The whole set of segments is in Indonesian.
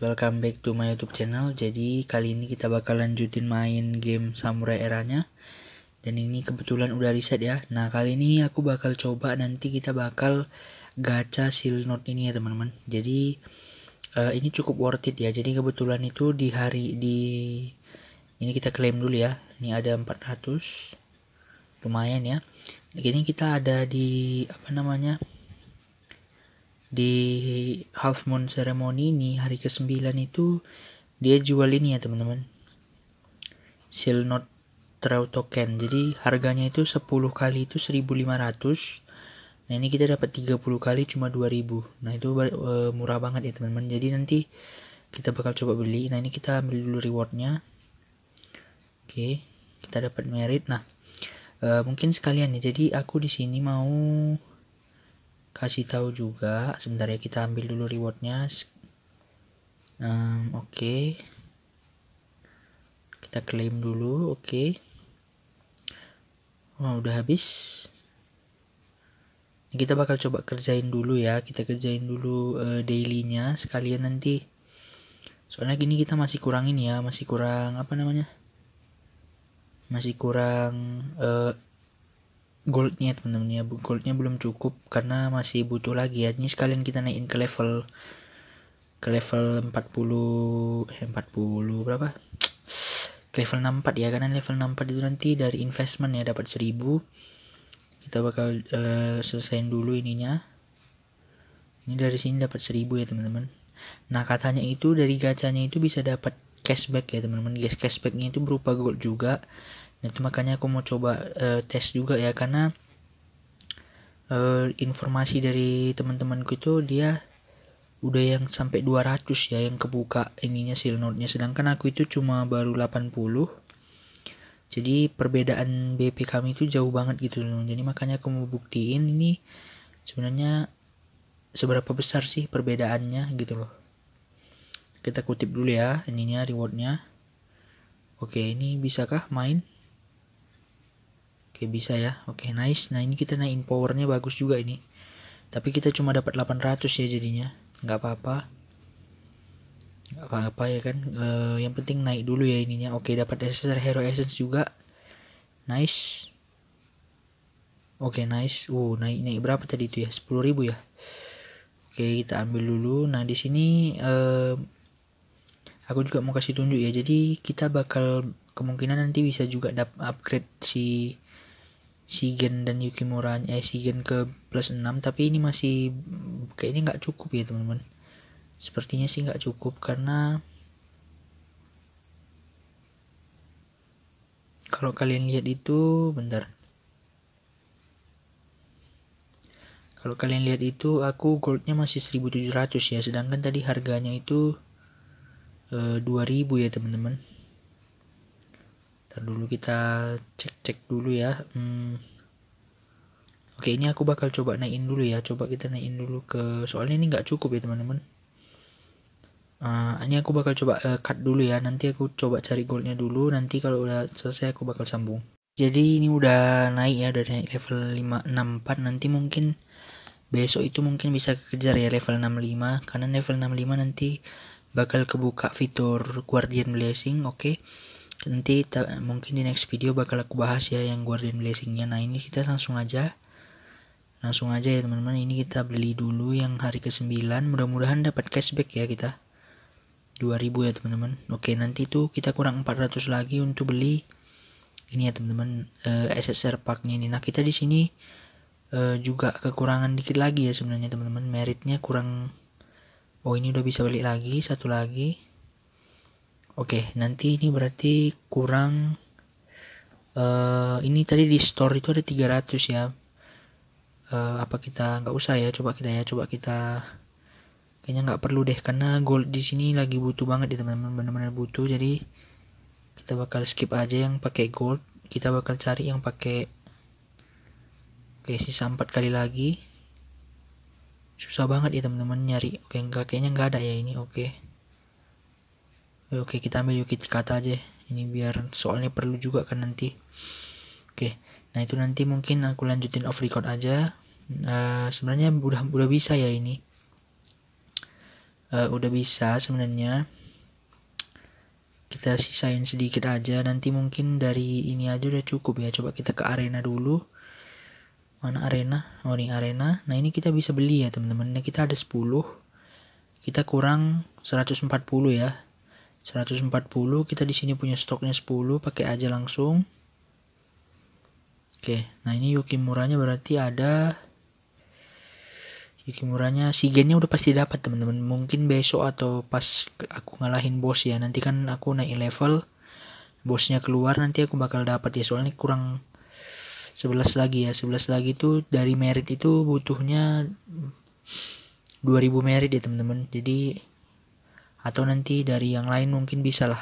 welcome back to my youtube channel Jadi kali ini kita bakal lanjutin main game samurai eranya Dan ini kebetulan udah riset ya Nah kali ini aku bakal coba nanti kita bakal gacha seal note ini ya teman-teman Jadi uh, ini cukup worth it ya Jadi kebetulan itu di hari di Ini kita klaim dulu ya Ini ada 400 Lumayan ya Ini kita ada di apa namanya di half moon ceremony ini hari ke-9 itu dia jual ini ya teman-teman seal not trout token jadi harganya itu 10 kali itu 1500 nah ini kita dapat 30 kali cuma 2000 nah itu uh, murah banget ya teman-teman jadi nanti kita bakal coba beli nah ini kita ambil dulu rewardnya oke kita dapat merit nah uh, mungkin sekalian ya jadi aku di sini mau kasih tahu juga sebentar ya kita ambil dulu rewardnya um, oke okay. kita klaim dulu oke okay. wah udah habis kita bakal coba kerjain dulu ya kita kerjain dulu uh, dailynya sekalian nanti soalnya gini kita masih kurangin ya masih kurang apa namanya masih kurang uh, goldnya teman-teman ya goldnya belum cukup karena masih butuh lagi ya ini sekalian kita naikin ke level ke level 40 eh, 40 berapa ke level 64 ya karena level 64 itu nanti dari investment ya dapat 1000 kita bakal uh, selesaiin dulu ininya ini dari sini dapat 1000 ya teman-teman nah katanya itu dari gacanya itu bisa dapat cashback ya teman-teman guys cashbacknya itu berupa gold juga itu makanya aku mau coba uh, tes juga ya karena uh, informasi dari teman-temanku itu dia udah yang sampai 200 ya yang kebuka ininya seal note-nya sedangkan aku itu cuma baru 80 jadi perbedaan BP kami itu jauh banget gitu loh jadi makanya aku mau buktiin ini sebenarnya seberapa besar sih perbedaannya gitu loh kita kutip dulu ya ininya rewardnya oke ini bisakah main Oke bisa ya. Oke nice. Nah ini kita naikin powernya bagus juga ini. Tapi kita cuma dapat 800 ya jadinya. Nggak apa-apa. Nggak apa-apa ya kan. E, yang penting naik dulu ya ininya. Oke dapat SSR Hero Essence juga. Nice. Oke nice. Uh naik naik berapa tadi itu ya? 10.000 ya. Oke kita ambil dulu. Nah di sini e, aku juga mau kasih tunjuk ya. Jadi kita bakal kemungkinan nanti bisa juga upgrade si Shigen dan Yukimura eh Shigen ke plus 6 tapi ini masih kayaknya nggak cukup ya teman-teman sepertinya sih nggak cukup karena kalau kalian lihat itu bentar kalau kalian lihat itu aku goldnya masih 1700 ya sedangkan tadi harganya itu eh, 2000 ya teman-teman Ntar dulu kita cek-cek dulu ya. Hmm. Oke, ini aku bakal coba naikin dulu ya. Coba kita naikin dulu ke soalnya ini nggak cukup ya, teman-teman. Uh, ini aku bakal coba uh, cut dulu ya. Nanti aku coba cari goldnya dulu. Nanti kalau udah selesai aku bakal sambung. Jadi ini udah naik ya udah naik level 564 nanti mungkin besok itu mungkin bisa kejar ya level 65 karena level 65 nanti bakal kebuka fitur Guardian Blessing, oke. Okay? nanti mungkin di next video bakal aku bahas ya yang guardian blessingnya nah ini kita langsung aja langsung aja ya teman-teman ini kita beli dulu yang hari ke 9 mudah-mudahan dapat cashback ya kita 2000 ya teman-teman oke nanti tuh kita kurang 400 lagi untuk beli ini ya teman-teman uh, eh, SSR packnya ini nah kita di sini uh, juga kekurangan dikit lagi ya sebenarnya teman-teman meritnya kurang oh ini udah bisa beli lagi satu lagi Oke, okay, nanti ini berarti kurang uh, ini tadi di store itu ada 300 ya. Uh, apa kita nggak usah ya coba kita ya coba kita kayaknya nggak perlu deh karena gold di sini lagi butuh banget ya teman-teman benar-benar butuh jadi kita bakal skip aja yang pakai gold kita bakal cari yang pakai oke sisa empat kali lagi susah banget ya teman-teman nyari oke enggak kayaknya nggak ada ya ini oke Eh, oke kita ambil Yuki kata aja ini biar soalnya perlu juga kan nanti oke nah itu nanti mungkin aku lanjutin off record aja uh, sebenarnya udah udah bisa ya ini uh, udah bisa sebenarnya kita sisain sedikit aja nanti mungkin dari ini aja udah cukup ya coba kita ke arena dulu mana arena oh ini arena nah ini kita bisa beli ya teman-teman nah kita ada 10 kita kurang 140 ya 140 kita di sini punya stoknya 10 pakai aja langsung oke nah ini yukimuranya berarti ada yukimuranya si gennya udah pasti dapat teman-teman mungkin besok atau pas aku ngalahin bos ya nanti kan aku naik level bosnya keluar nanti aku bakal dapat ya soalnya kurang 11 lagi ya 11 lagi itu dari merit itu butuhnya 2000 merit ya teman-teman jadi atau nanti dari yang lain mungkin bisa lah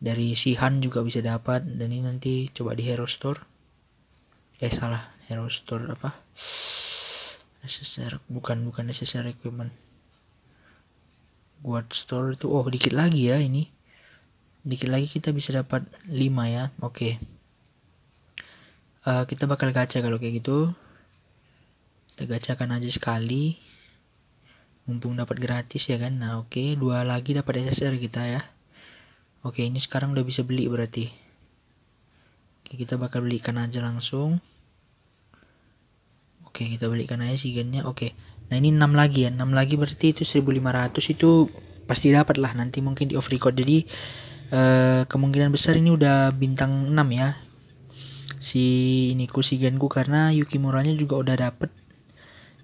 dari Sihan juga bisa dapat dan ini nanti coba di Hero Store eh salah Hero Store apa SSR bukan bukan SSR equipment buat store itu oh dikit lagi ya ini dikit lagi kita bisa dapat 5 ya oke okay. uh, eh, kita bakal gacha kalau kayak gitu kita gacha kan aja sekali mumpung dapat gratis ya kan nah oke okay, dua lagi dapat SSR kita ya oke okay, ini sekarang udah bisa beli berarti okay, kita bakal belikan aja langsung oke okay, kita belikan aja sigennya oke okay. nah ini enam lagi ya Enam lagi berarti itu 1500 itu pasti dapat lah nanti mungkin di off record jadi uh, kemungkinan besar ini udah bintang 6 ya si Niku Sigenku karena Yukimuranya juga udah dapet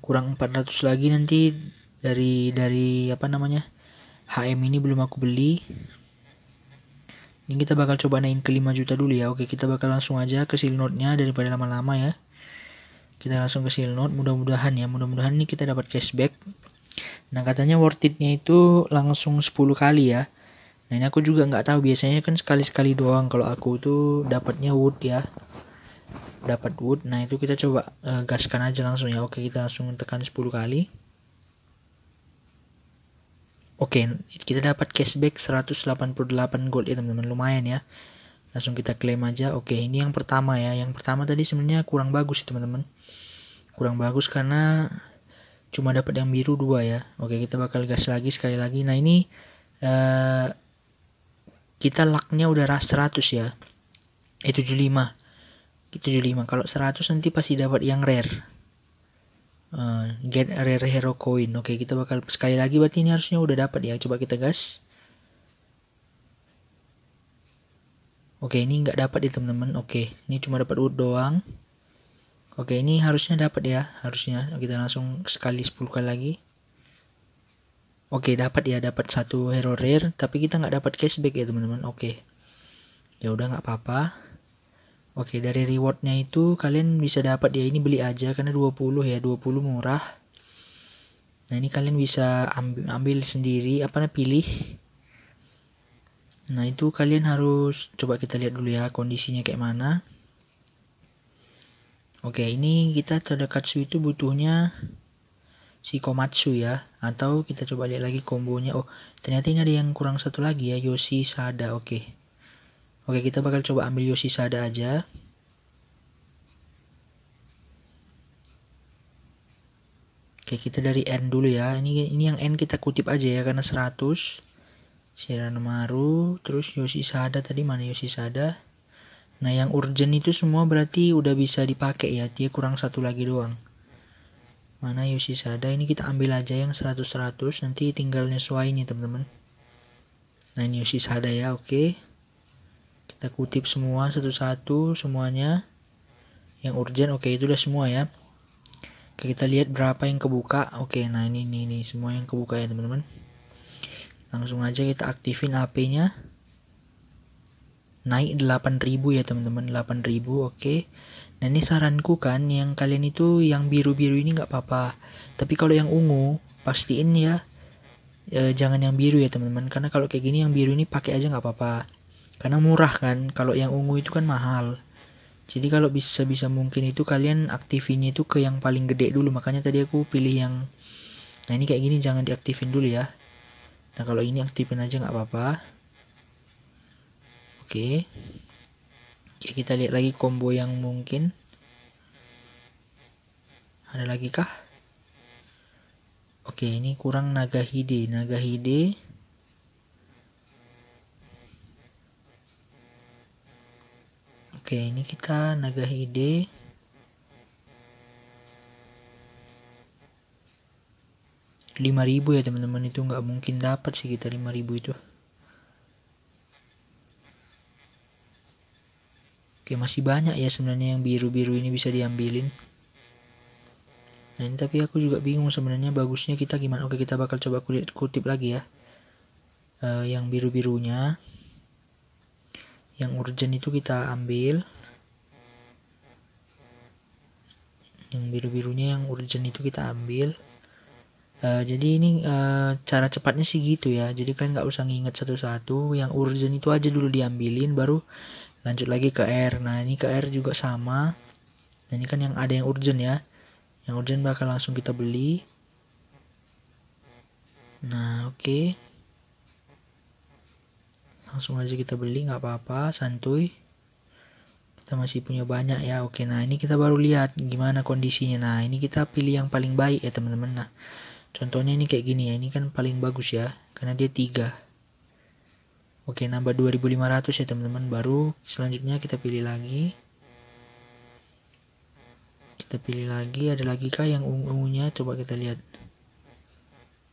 kurang 400 lagi nanti dari dari apa namanya HM ini belum aku beli ini kita bakal coba naikin ke 5 juta dulu ya oke kita bakal langsung aja ke note nya daripada lama-lama ya kita langsung ke note mudah-mudahan ya mudah-mudahan ini kita dapat cashback nah katanya worth it nya itu langsung 10 kali ya nah ini aku juga nggak tahu biasanya kan sekali-sekali doang kalau aku tuh dapatnya wood ya dapat wood nah itu kita coba uh, gaskan aja langsung ya oke kita langsung tekan 10 kali Oke, okay, kita dapat cashback 188 gold ya teman-teman, lumayan ya. Langsung kita klaim aja. Oke, okay, ini yang pertama ya. Yang pertama tadi sebenarnya kurang bagus ya teman-teman. Kurang bagus karena cuma dapat yang biru dua ya. Oke, okay, kita bakal gas lagi sekali lagi. Nah, ini uh, kita lucknya udah 100 ya. Eh 75. 75. Kalau 100 nanti pasti dapat yang rare uh, get rare hero coin oke kita bakal sekali lagi berarti ini harusnya udah dapat ya coba kita gas oke ini nggak dapat ya teman-teman oke ini cuma dapat wood doang oke ini harusnya dapat ya harusnya kita langsung sekali 10 kali lagi oke dapat ya dapat satu hero rare tapi kita nggak dapat cashback ya teman-teman oke ya udah nggak apa-apa Oke, dari rewardnya itu kalian bisa dapat ya ini beli aja karena 20 ya, 20 murah. Nah, ini kalian bisa ambil, ambil sendiri apa namanya pilih. Nah, itu kalian harus coba kita lihat dulu ya kondisinya kayak mana. Oke, ini kita su itu butuhnya si komatsu ya atau kita coba lihat lagi kombonya. Oh, ternyata ini ada yang kurang satu lagi ya, Yoshi Sada. Oke. Oke, kita bakal coba ambil Sada aja. Oke, kita dari N dulu ya. Ini ini yang N kita kutip aja ya karena 100. Maru, terus Sada tadi mana Sada Nah, yang urgent itu semua berarti udah bisa dipakai ya. Dia kurang satu lagi doang. Mana Sada Ini kita ambil aja yang 100-100. Nanti tinggal sesuai nih teman-teman. Nah, ini Sada ya, oke. Okay kita kutip semua satu-satu semuanya yang urgent oke okay, itu udah semua ya oke kita lihat berapa yang kebuka oke okay, nah ini ini ini semua yang kebuka ya teman-teman langsung aja kita aktifin HP-nya naik 8000 ya teman-teman 8000 oke okay. nah ini saranku kan yang kalian itu yang biru-biru ini nggak apa-apa tapi kalau yang ungu pastiin ya e, jangan yang biru ya teman-teman karena kalau kayak gini yang biru ini pakai aja nggak apa-apa karena murah kan kalau yang ungu itu kan mahal jadi kalau bisa bisa mungkin itu kalian aktifinnya itu ke yang paling gede dulu makanya tadi aku pilih yang nah ini kayak gini jangan diaktifin dulu ya nah kalau ini aktifin aja nggak apa-apa oke oke kita lihat lagi combo yang mungkin ada lagi kah oke ini kurang naga hide naga hide Oke, ini kita naga ide. lima ribu ya teman-teman itu nggak mungkin dapat sih kita lima ribu itu oke masih banyak ya sebenarnya yang biru-biru ini bisa diambilin nah ini tapi aku juga bingung sebenarnya bagusnya kita gimana oke kita bakal coba kulit kutip lagi ya uh, yang biru-birunya yang urgent itu kita ambil yang biru-birunya yang urgent itu kita ambil uh, jadi ini uh, cara cepatnya sih gitu ya jadi kalian nggak usah nginget satu-satu yang urgent itu aja dulu diambilin baru lanjut lagi ke R nah ini ke R juga sama nah ini kan yang ada yang urgent ya yang urgent bakal langsung kita beli nah oke okay langsung aja kita beli nggak apa-apa santuy kita masih punya banyak ya oke nah ini kita baru lihat gimana kondisinya nah ini kita pilih yang paling baik ya teman-teman nah contohnya ini kayak gini ya ini kan paling bagus ya karena dia tiga oke nambah 2500 ya teman-teman baru selanjutnya kita pilih lagi kita pilih lagi ada lagi kah yang ungunya coba kita lihat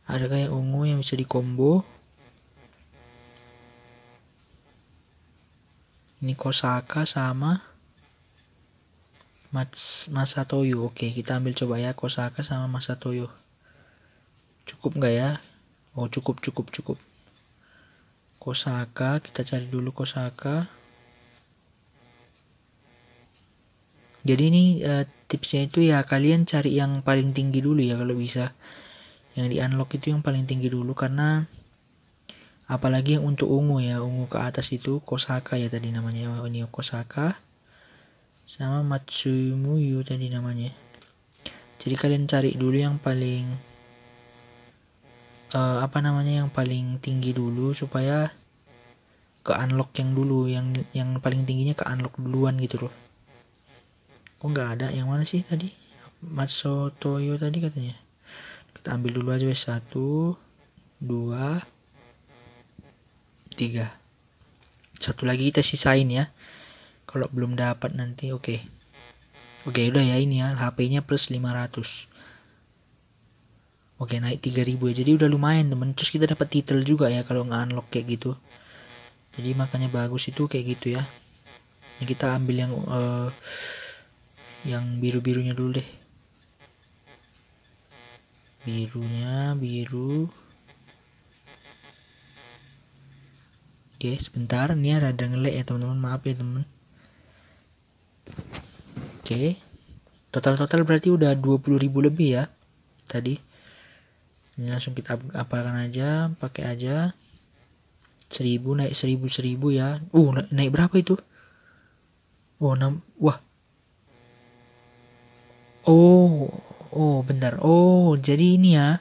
adakah yang ungu yang bisa dikombo Niko Saka sama Mas Masatoyo. Oke, kita ambil coba ya Kosaka sama Masatoyo. Cukup nggak ya? Oh, cukup cukup cukup. Kosaka, kita cari dulu Kosaka. Jadi ini uh, tipsnya itu ya kalian cari yang paling tinggi dulu ya kalau bisa. Yang di unlock itu yang paling tinggi dulu karena apalagi yang untuk ungu ya ungu ke atas itu kosaka ya tadi namanya ini kosaka sama matsumuyu tadi namanya jadi kalian cari dulu yang paling uh, apa namanya yang paling tinggi dulu supaya ke unlock yang dulu yang yang paling tingginya ke unlock duluan gitu loh kok nggak ada yang mana sih tadi Matsotoyo tadi katanya kita ambil dulu aja satu dua tiga satu lagi kita sisain ya kalau belum dapat nanti oke okay. oke okay, udah ya ini ya HP-nya plus 500 Oke naik 3000 ya jadi udah lumayan temen terus kita dapat title juga ya kalau nggak unlock kayak gitu jadi makanya bagus itu kayak gitu ya ini kita ambil yang uh, yang biru birunya dulu deh birunya biru Oke, sebentar. Ini ada ngelag ya, teman-teman. Maaf ya, teman. Oke. Total-total berarti udah 20.000 lebih ya tadi. Ini langsung kita apakan aja, pakai aja. 1000 naik 1000 1000 ya. Uh, naik berapa itu? Oh, 6. Wah. Oh, oh bentar. Oh, jadi ini ya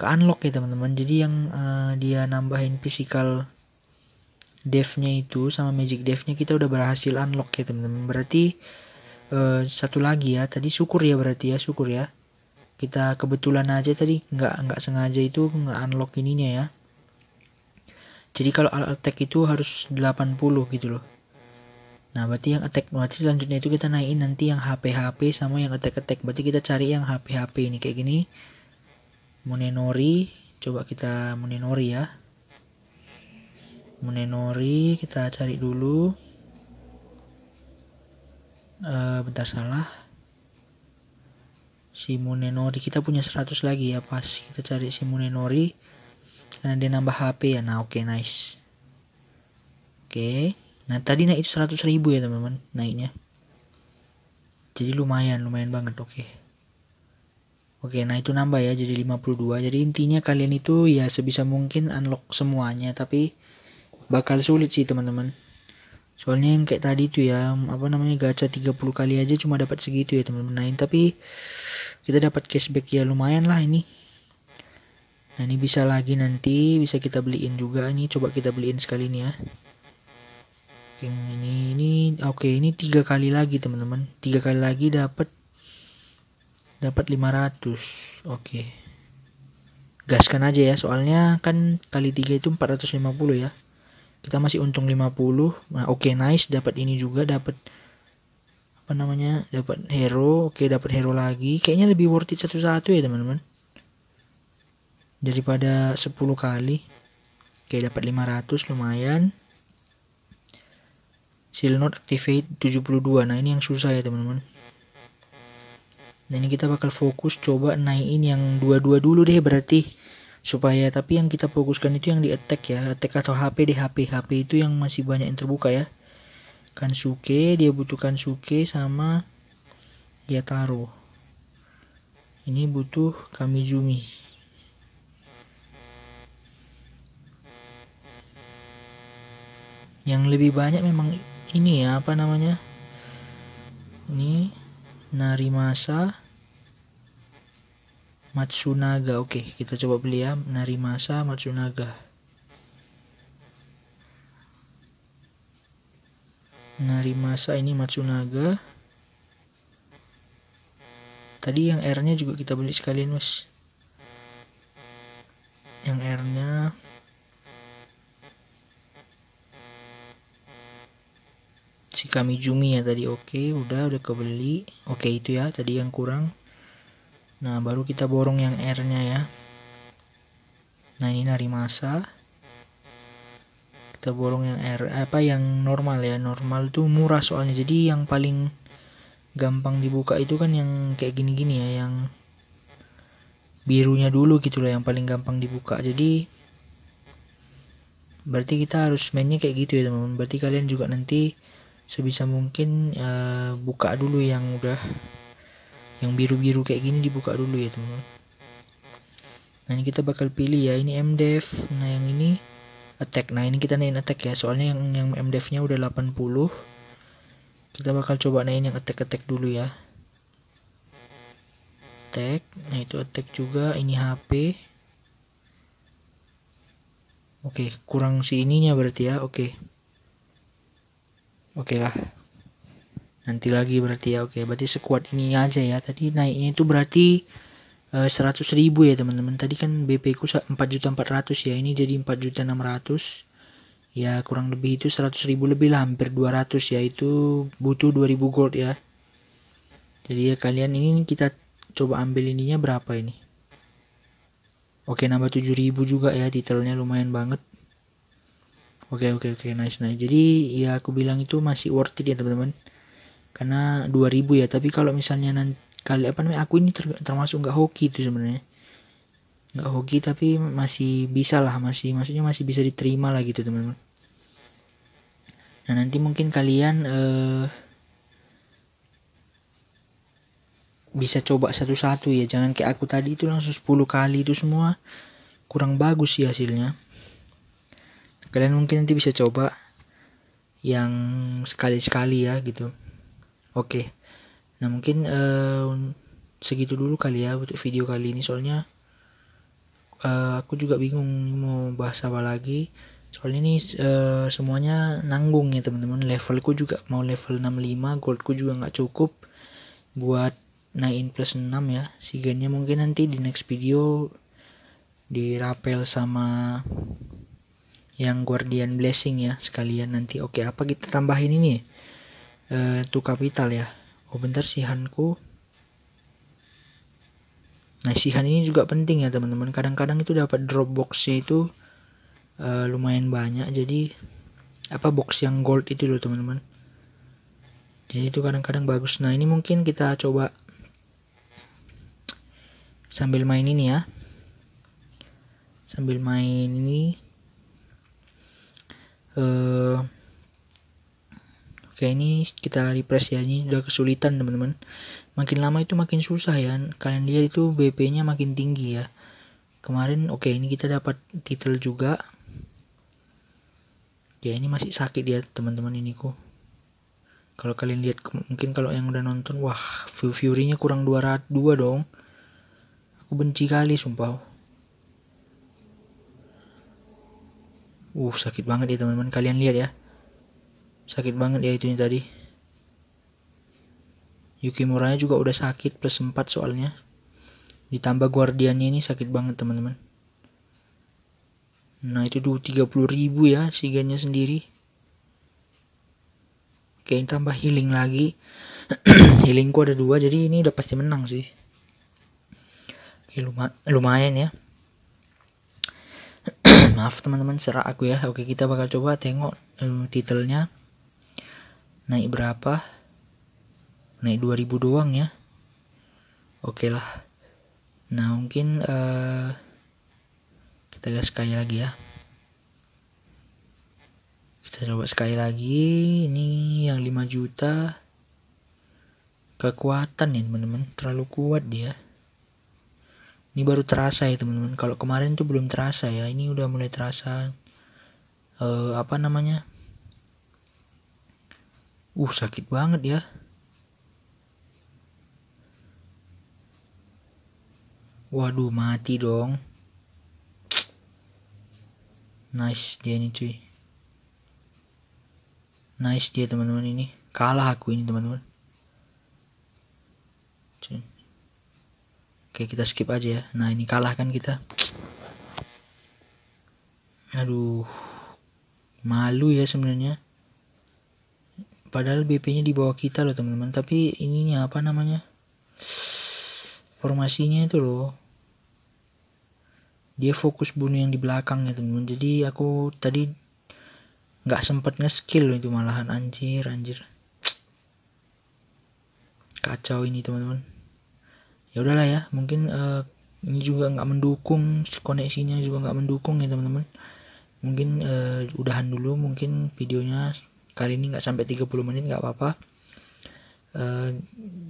ke unlock ya teman-teman jadi yang uh, dia nambahin physical devnya itu sama magic devnya kita udah berhasil unlock ya teman-teman berarti uh, satu lagi ya tadi syukur ya berarti ya syukur ya kita kebetulan aja tadi nggak nggak sengaja itu nggak unlock ininya ya jadi kalau attack itu harus 80 gitu loh nah berarti yang attack berarti selanjutnya itu kita naikin nanti yang HP HP sama yang attack attack berarti kita cari yang HP HP ini kayak gini Monenori coba kita Monenori ya Munenori kita cari dulu e, bentar salah Si Munenori kita punya 100 lagi ya pas kita cari si Munenori karena dia nambah HP ya nah oke okay, nice oke okay. nah tadi naik itu 100 ribu ya teman-teman naiknya jadi lumayan lumayan banget oke okay. Oke, nah itu nambah ya jadi 52. Jadi intinya kalian itu ya sebisa mungkin unlock semuanya tapi bakal sulit sih teman-teman soalnya yang kayak tadi tuh ya apa namanya gacha 30 kali aja cuma dapat segitu ya teman-teman nah, tapi kita dapat cashback ya lumayan lah ini nah ini bisa lagi nanti bisa kita beliin juga ini coba kita beliin sekali ini ya yang ini ini oke ini tiga kali lagi teman-teman tiga kali lagi dapat dapat 500 oke okay. gaskan aja ya soalnya kan kali tiga itu 450 ya kita masih untung 50 nah oke okay, nice dapat ini juga dapat apa namanya dapat hero oke okay, dapat hero lagi kayaknya lebih worth it satu-satu ya teman-teman daripada 10 kali oke okay, dapat 500 lumayan seal not activate 72 nah ini yang susah ya teman-teman nah ini kita bakal fokus coba naikin yang dua-dua dulu deh berarti supaya tapi yang kita fokuskan itu yang di attack ya attack atau HP di HP HP itu yang masih banyak yang terbuka ya kan suke dia butuhkan suke sama dia taruh ini butuh kami Kamizumi yang lebih banyak memang ini ya apa namanya ini Narimasa Matsunaga. Oke, kita coba beli ya. Narimasa Matsunaga. Narimasa ini Matsunaga. Tadi yang R-nya juga kita beli sekalian, Mas. Yang R-nya si kami Jumi ya tadi oke udah udah kebeli oke itu ya tadi yang kurang Nah, baru kita borong yang R-nya ya. Nah, ini nari masa. Kita borong yang R apa yang normal ya. Normal tuh murah soalnya. Jadi yang paling gampang dibuka itu kan yang kayak gini-gini ya, yang birunya dulu gitu loh yang paling gampang dibuka. Jadi berarti kita harus mainnya kayak gitu ya, teman-teman. Berarti kalian juga nanti sebisa mungkin uh, buka dulu yang udah yang biru-biru kayak gini dibuka dulu ya teman-teman nah ini kita bakal pilih ya ini mdev nah yang ini attack nah ini kita naik attack ya soalnya yang yang mdev nya udah 80 kita bakal coba naik yang attack attack dulu ya attack nah itu attack juga ini HP oke kurang si ininya berarti ya oke oke lah nanti lagi berarti ya oke berarti sekuat ini aja ya tadi naiknya itu berarti eh, seratus uh, ribu ya teman-teman tadi kan BP ku empat juta ratus ya ini jadi empat juta ratus ya kurang lebih itu seratus ribu lebih lah hampir dua ratus ya itu butuh dua ribu gold ya jadi ya kalian ini kita coba ambil ininya berapa ini oke nambah tujuh ribu juga ya detailnya lumayan banget oke oke oke nice nice jadi ya aku bilang itu masih worth it ya teman-teman karena 2000 ya tapi kalau misalnya nanti kali apa namanya aku ini ter, termasuk nggak hoki itu sebenarnya nggak hoki tapi masih bisa lah masih maksudnya masih bisa diterima lah gitu teman-teman nah nanti mungkin kalian eh, bisa coba satu-satu ya jangan kayak aku tadi itu langsung 10 kali itu semua kurang bagus sih hasilnya kalian mungkin nanti bisa coba yang sekali-sekali ya gitu Oke. Nah, mungkin uh, segitu dulu kali ya untuk video kali ini soalnya uh, aku juga bingung mau bahas apa lagi. Soalnya ini uh, semuanya nanggung ya, teman-teman. Levelku juga mau level 65, goldku juga nggak cukup buat naikin plus 6 ya. Siganya mungkin nanti di next video dirapel sama yang Guardian Blessing ya sekalian nanti. Oke, apa kita tambahin ini? itu eh, to capital ya oh bentar Hanku nah sihan ini juga penting ya teman-teman kadang-kadang itu dapat drop boxnya itu uh, lumayan banyak jadi apa box yang gold itu loh teman-teman jadi itu kadang-kadang bagus nah ini mungkin kita coba sambil main ini ya sambil main ini eh uh, Oke ini kita refresh ya ini sudah kesulitan teman-teman makin lama itu makin susah ya kalian lihat itu BP nya makin tinggi ya kemarin oke okay, ini kita dapat title juga ya ini masih sakit ya teman-teman ini ku kalau kalian lihat mungkin kalau yang udah nonton wah view fury nya kurang 202 dong aku benci kali sumpah uh sakit banget ya teman-teman kalian lihat ya sakit banget ya itunya tadi Yuki Muranya juga udah sakit plus 4 soalnya ditambah guardiannya ini sakit banget teman-teman nah itu dulu 30 ribu ya siganya sendiri oke ini tambah healing lagi healing ku ada dua jadi ini udah pasti menang sih oke luma lumayan ya maaf teman-teman serak aku ya oke kita bakal coba tengok uh, titelnya naik berapa naik 2000 doang ya oke okay lah nah mungkin uh, kita gas sekali lagi ya kita coba sekali lagi ini yang 5 juta kekuatan ya teman-teman terlalu kuat dia ini baru terasa ya teman-teman kalau kemarin tuh belum terasa ya ini udah mulai terasa uh, apa namanya Uh, sakit banget ya. Waduh, mati dong. Nice dia ini cuy. Nice dia teman-teman ini. Kalah aku ini teman-teman. Oke, kita skip aja ya. Nah, ini kalah kan kita. Aduh. Malu ya sebenarnya padahal BP-nya di bawah kita loh teman-teman tapi ininya apa namanya formasinya itu loh dia fokus bunuh yang di belakang ya teman-teman jadi aku tadi nggak sempet nge-skill loh itu malahan anjir anjir kacau ini teman-teman ya udahlah ya mungkin uh, ini juga nggak mendukung koneksinya juga nggak mendukung ya teman-teman mungkin uh, udahan dulu mungkin videonya kali ini nggak sampai 30 menit nggak apa-apa uh,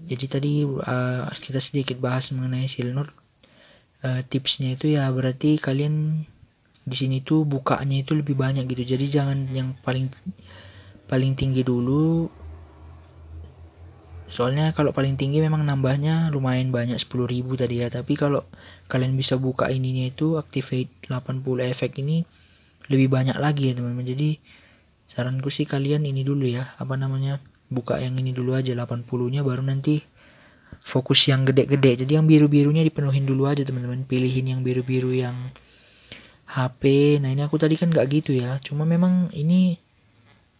jadi tadi uh, kita sedikit bahas mengenai silnur uh, tipsnya itu ya berarti kalian di sini tuh bukanya itu lebih banyak gitu jadi jangan yang paling paling tinggi dulu soalnya kalau paling tinggi memang nambahnya lumayan banyak 10.000 tadi ya tapi kalau kalian bisa buka ininya itu activate 80 efek ini lebih banyak lagi ya teman-teman jadi saranku sih kalian ini dulu ya apa namanya buka yang ini dulu aja 80-nya baru nanti fokus yang gede-gede. Jadi yang biru-birunya dipenuhin dulu aja teman-teman. Pilihin yang biru-biru yang HP. Nah ini aku tadi kan nggak gitu ya. Cuma memang ini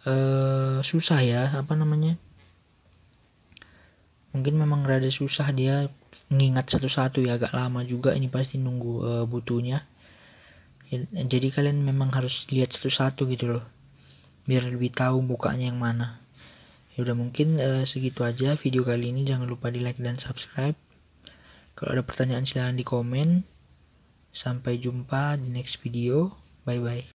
uh, susah ya apa namanya. Mungkin memang rada susah dia ngingat satu-satu ya agak lama juga ini pasti nunggu uh, butuhnya. Ya, jadi kalian memang harus lihat satu-satu gitu loh biar lebih tahu bukanya yang mana ya udah mungkin uh, segitu aja video kali ini jangan lupa di like dan subscribe kalau ada pertanyaan silahkan di komen sampai jumpa di next video bye bye